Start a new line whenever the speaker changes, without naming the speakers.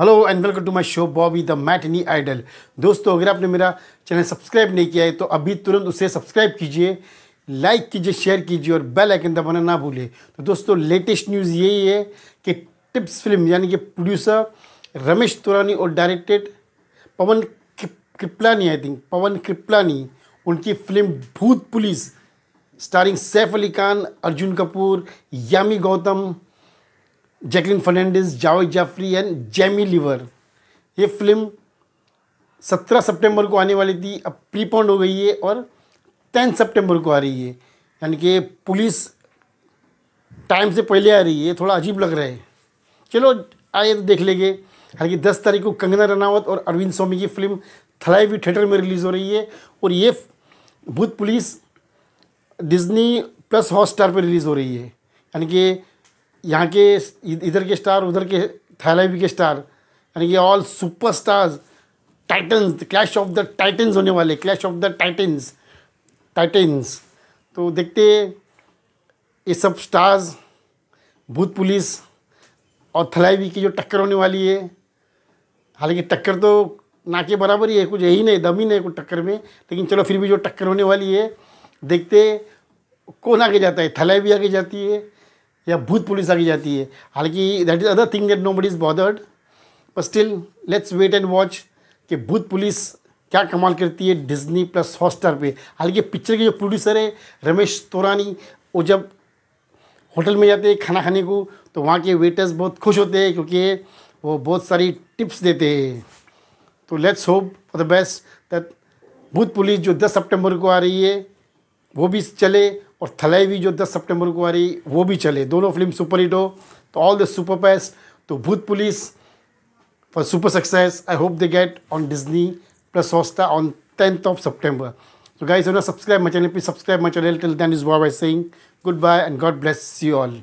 hello and welcome to my show Bobby the matinee idol दोस्तों अगर आपने मेरा चैनल सब्सक्राइब नहीं किया है तो अभी तुरंत उसे सब्सक्राइब कीजिए लाइक कीजिए शेयर कीजिए और बेल आइकन दबाना ना भूलें तो दोस्तों लेटेस्ट न्यूज़ यही है कि टिप्स फिल्म यानी कि प्रोड्यूसर रमेश तुरानी और directed Pawan Kripalani I think Pawan Kripalani उनकी film Bhoot Police starring Saif Ali Khan Arjun Kapoor Yami Gautam Jacqueline Fernandez Javed Jaffrey and Jamie Lever ये फिल्म 17 सितंबर को आने वाली थी अब प्रीपोन्ड हो गई है और 10 सितंबर को आ रही है यानी कि पुलिस टाइम से पहले आ रही है थोड़ा अजीब लग रहा है चलो आइए तो देख लेंगे हालांकि दस तारीख को कंगना रनावत और अरविंद स्वामी की फिल्म थलाईवी थिएटर में रिलीज़ हो रही है और ये Bhoot Police Disney plus Hotstar पर रिलीज़ हो रही है यानी कि यहाँ के इधर के स्टार उधर के थैलावी के स्टार यानी कि all super stars titans clash of the titans होने वाले clash of the titans titans तो देखते ये सब स्टार्स भूत पुलिस और थलाईवी की जो टक्कर होने वाली है हालांकि टक्कर तो ना के बराबर ही है कुछ यही नहीं दम ही नहीं कुछ टक्कर में लेकिन चलो फिर भी जो टक्कर होने वाली है देखते कौन आगे जाता है थलाईवी आगे जाती है या भूत पुलिस आगे जाती है हालांकि that is other thing that nobody is bothered पर still let's wait and watch कि भूत पुलिस क्या कमाल करती है डिज्नी प्लस हॉटस्टार पे हालांकि पिक्चर के जो प्रोड्यूसर है रमेश तोरानी वो जब होटल में जाते हैं खाना खाने को तो वहाँ के वेटर्स बहुत खुश होते हैं क्योंकि वो बहुत सारी टिप्स देते हैं तो let's hope for the best that Bhoot Police जो 10 सितंबर को आ रही है वो भी चले और थलाई भी जो 10 सितंबर को आ रही वो भी चले दोनों फिल्म सुपर हिट हो तो ऑल द सुपर बेस्ट तो Bhoot Police for super success I hope they get on Disney plus Hotstar on tenth of September तो guys you subscribe my channel please subscribe my channel till then is वॉ bye sing goodbye and God bless you all